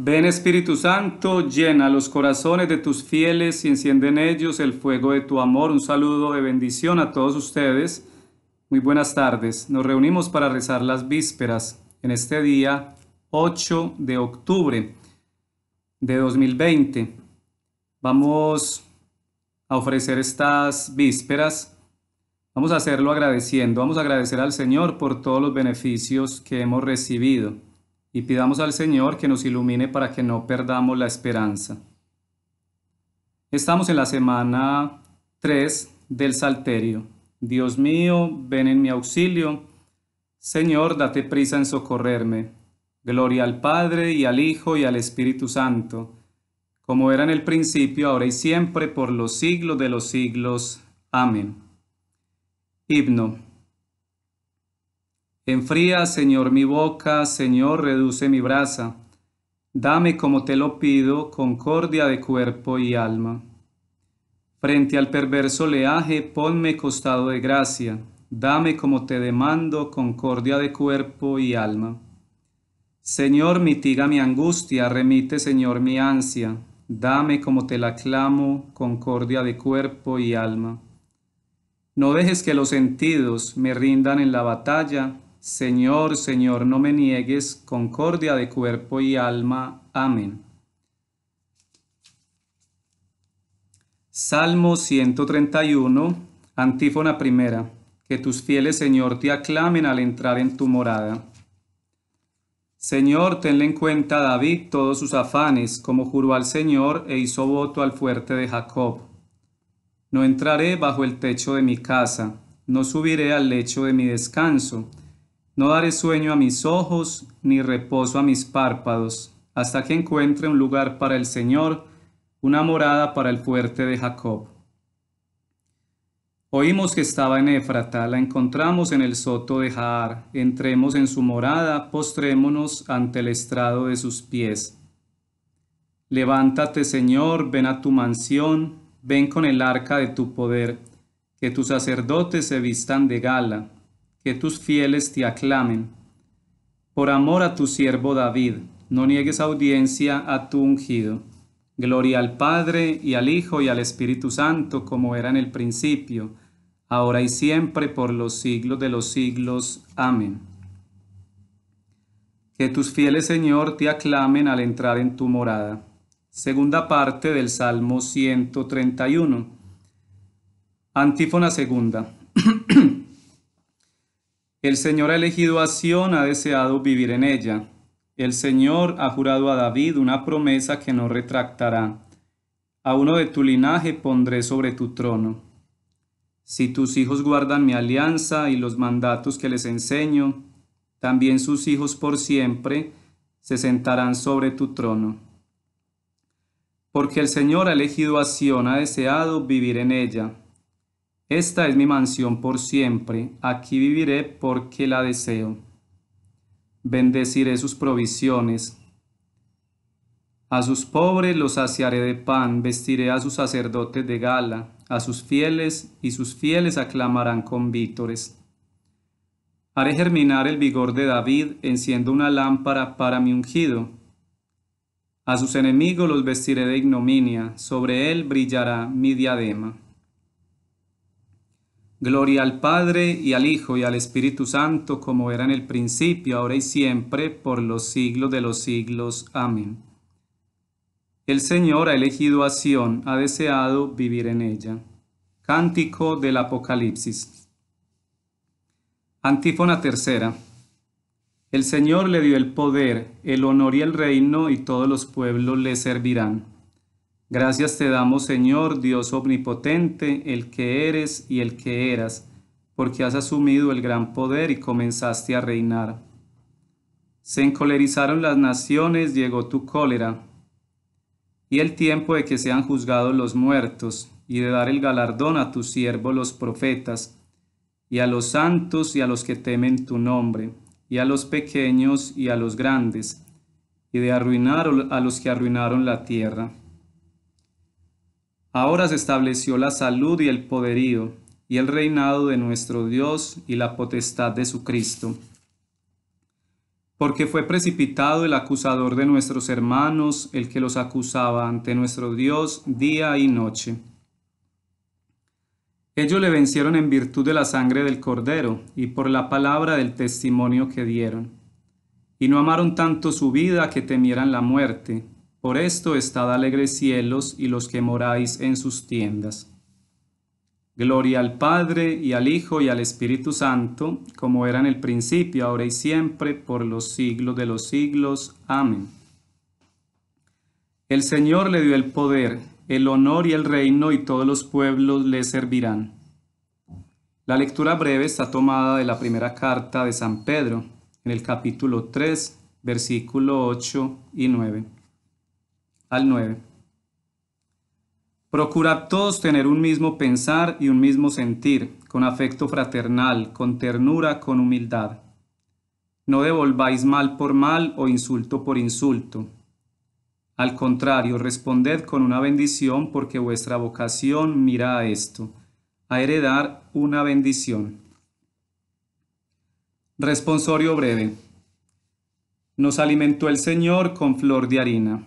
Ven Espíritu Santo, llena los corazones de tus fieles y enciende en ellos el fuego de tu amor. Un saludo de bendición a todos ustedes. Muy buenas tardes. Nos reunimos para rezar las vísperas en este día 8 de octubre de 2020. Vamos a ofrecer estas vísperas. Vamos a hacerlo agradeciendo. Vamos a agradecer al Señor por todos los beneficios que hemos recibido y pidamos al Señor que nos ilumine para que no perdamos la esperanza. Estamos en la semana 3 del Salterio. Dios mío, ven en mi auxilio. Señor, date prisa en socorrerme. Gloria al Padre y al Hijo y al Espíritu Santo, como era en el principio, ahora y siempre, por los siglos de los siglos. Amén. Himno. Enfría, Señor, mi boca, Señor, reduce mi brasa. Dame como te lo pido, concordia de cuerpo y alma. Frente al perverso leaje, ponme costado de gracia. Dame como te demando, concordia de cuerpo y alma. Señor, mitiga mi angustia, remite, Señor, mi ansia. Dame como te la clamo, concordia de cuerpo y alma. No dejes que los sentidos me rindan en la batalla, Señor, Señor, no me niegues, concordia de cuerpo y alma. Amén. Salmo 131, antífona primera. Que tus fieles, Señor, te aclamen al entrar en tu morada. Señor, tenle en cuenta a David todos sus afanes, como juró al Señor e hizo voto al fuerte de Jacob. No entraré bajo el techo de mi casa, no subiré al lecho de mi descanso no daré sueño a mis ojos, ni reposo a mis párpados, hasta que encuentre un lugar para el Señor, una morada para el fuerte de Jacob. Oímos que estaba en Éfrata, la encontramos en el soto de Jaar, entremos en su morada, postrémonos ante el estrado de sus pies. Levántate, Señor, ven a tu mansión, ven con el arca de tu poder, que tus sacerdotes se vistan de gala que tus fieles te aclamen. Por amor a tu siervo David, no niegues audiencia a tu ungido. Gloria al Padre y al Hijo y al Espíritu Santo, como era en el principio, ahora y siempre, por los siglos de los siglos. Amén. Que tus fieles, Señor, te aclamen al entrar en tu morada. Segunda parte del Salmo 131. Antífona segunda. El Señor ha elegido a Sión, ha deseado vivir en ella. El Señor ha jurado a David una promesa que no retractará. A uno de tu linaje pondré sobre tu trono. Si tus hijos guardan mi alianza y los mandatos que les enseño, también sus hijos por siempre se sentarán sobre tu trono. Porque el Señor ha elegido a Sión, ha deseado vivir en ella. Esta es mi mansión por siempre, aquí viviré porque la deseo. Bendeciré sus provisiones. A sus pobres los saciaré de pan, vestiré a sus sacerdotes de gala, a sus fieles, y sus fieles aclamarán con vítores. Haré germinar el vigor de David, enciendo una lámpara para mi ungido. A sus enemigos los vestiré de ignominia, sobre él brillará mi diadema. Gloria al Padre y al Hijo y al Espíritu Santo, como era en el principio, ahora y siempre, por los siglos de los siglos. Amén. El Señor ha elegido a Sión, ha deseado vivir en ella. Cántico del Apocalipsis. Antífona tercera. El Señor le dio el poder, el honor y el reino, y todos los pueblos le servirán. Gracias te damos, Señor, Dios omnipotente, el que eres y el que eras, porque has asumido el gran poder y comenzaste a reinar. Se encolerizaron las naciones, llegó tu cólera, y el tiempo de que sean juzgados los muertos, y de dar el galardón a tus siervos los profetas, y a los santos y a los que temen tu nombre, y a los pequeños y a los grandes, y de arruinar a los que arruinaron la tierra Ahora se estableció la salud y el poderío y el reinado de nuestro Dios y la potestad de su Cristo. Porque fue precipitado el acusador de nuestros hermanos, el que los acusaba ante nuestro Dios día y noche. Ellos le vencieron en virtud de la sangre del cordero y por la palabra del testimonio que dieron. Y no amaron tanto su vida que temieran la muerte. Por esto de alegres cielos y los que moráis en sus tiendas. Gloria al Padre y al Hijo y al Espíritu Santo, como era en el principio, ahora y siempre, por los siglos de los siglos. Amén. El Señor le dio el poder, el honor y el reino, y todos los pueblos le servirán. La lectura breve está tomada de la primera carta de San Pedro, en el capítulo 3, versículo 8 y 9 al 9. Procurad todos tener un mismo pensar y un mismo sentir, con afecto fraternal, con ternura, con humildad. No devolváis mal por mal o insulto por insulto. Al contrario, responded con una bendición porque vuestra vocación mira a esto, a heredar una bendición. Responsorio breve. Nos alimentó el Señor con flor de harina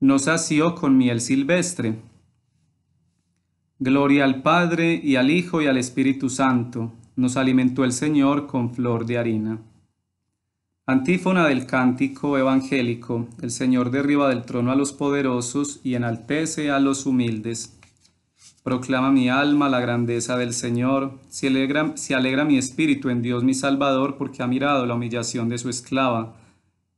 nos asió con miel silvestre. Gloria al Padre y al Hijo y al Espíritu Santo, nos alimentó el Señor con flor de harina. Antífona del cántico evangélico, el Señor derriba del trono a los poderosos y enaltece a los humildes. Proclama mi alma la grandeza del Señor, se alegra, se alegra mi espíritu en Dios mi Salvador porque ha mirado la humillación de su esclava.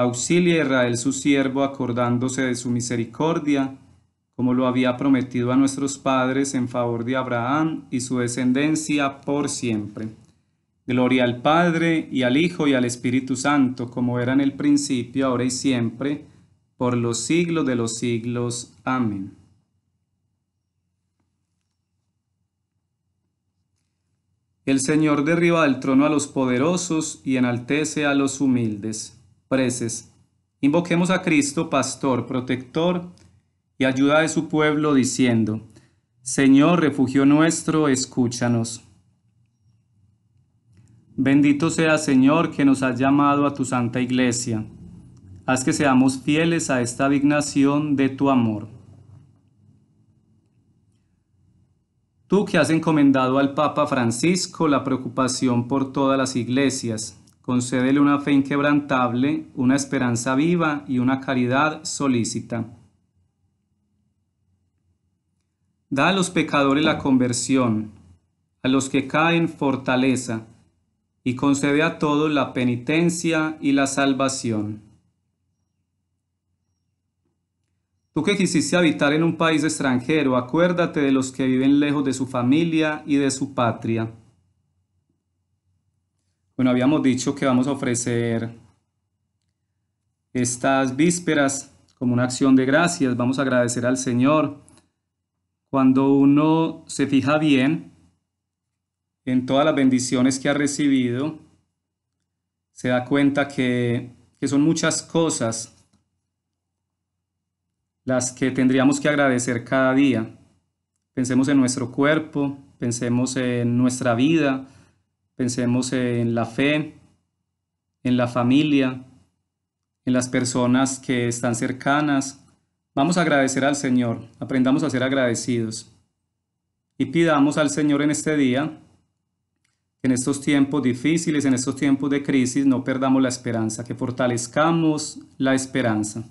Auxilia a Israel su siervo acordándose de su misericordia, como lo había prometido a nuestros padres en favor de Abraham y su descendencia por siempre. Gloria al Padre y al Hijo y al Espíritu Santo, como era en el principio, ahora y siempre, por los siglos de los siglos. Amén. El Señor derriba del trono a los poderosos y enaltece a los humildes preces. Invoquemos a Cristo, pastor, protector y ayuda de su pueblo, diciendo, Señor, refugio nuestro, escúchanos. Bendito sea, Señor, que nos has llamado a tu santa iglesia. Haz que seamos fieles a esta dignación de tu amor. Tú que has encomendado al Papa Francisco la preocupación por todas las iglesias, concédele una fe inquebrantable, una esperanza viva y una caridad solícita. Da a los pecadores la conversión, a los que caen fortaleza, y concede a todos la penitencia y la salvación. Tú que quisiste habitar en un país extranjero, acuérdate de los que viven lejos de su familia y de su patria. Bueno, habíamos dicho que vamos a ofrecer estas vísperas como una acción de gracias. Vamos a agradecer al Señor. Cuando uno se fija bien en todas las bendiciones que ha recibido, se da cuenta que, que son muchas cosas las que tendríamos que agradecer cada día. Pensemos en nuestro cuerpo, pensemos en nuestra vida, Pensemos en la fe, en la familia, en las personas que están cercanas. Vamos a agradecer al Señor, aprendamos a ser agradecidos y pidamos al Señor en este día, en estos tiempos difíciles, en estos tiempos de crisis, no perdamos la esperanza, que fortalezcamos la esperanza.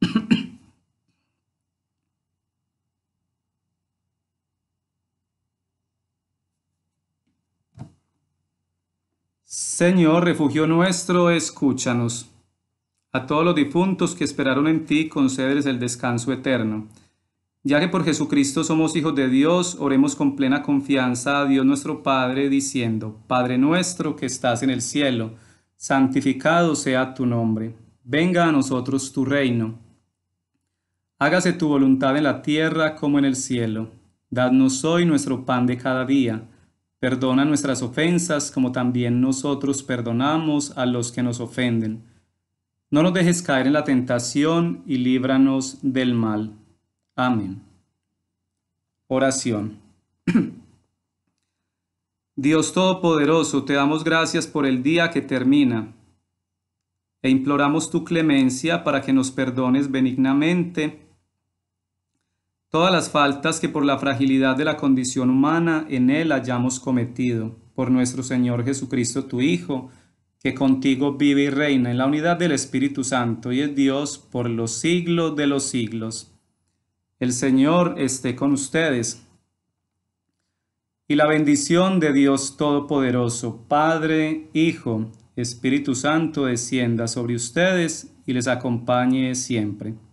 Señor, refugio nuestro, escúchanos. A todos los difuntos que esperaron en ti, concederes el descanso eterno. Ya que por Jesucristo somos hijos de Dios, oremos con plena confianza a Dios nuestro Padre, diciendo, Padre nuestro que estás en el cielo, santificado sea tu nombre. Venga a nosotros tu reino. Hágase tu voluntad en la tierra como en el cielo. Dadnos hoy nuestro pan de cada día Perdona nuestras ofensas como también nosotros perdonamos a los que nos ofenden. No nos dejes caer en la tentación y líbranos del mal. Amén. Oración. Dios Todopoderoso, te damos gracias por el día que termina e imploramos tu clemencia para que nos perdones benignamente todas las faltas que por la fragilidad de la condición humana en Él hayamos cometido, por nuestro Señor Jesucristo, tu Hijo, que contigo vive y reina en la unidad del Espíritu Santo y es Dios por los siglos de los siglos. El Señor esté con ustedes. Y la bendición de Dios Todopoderoso, Padre, Hijo, Espíritu Santo, descienda sobre ustedes y les acompañe siempre.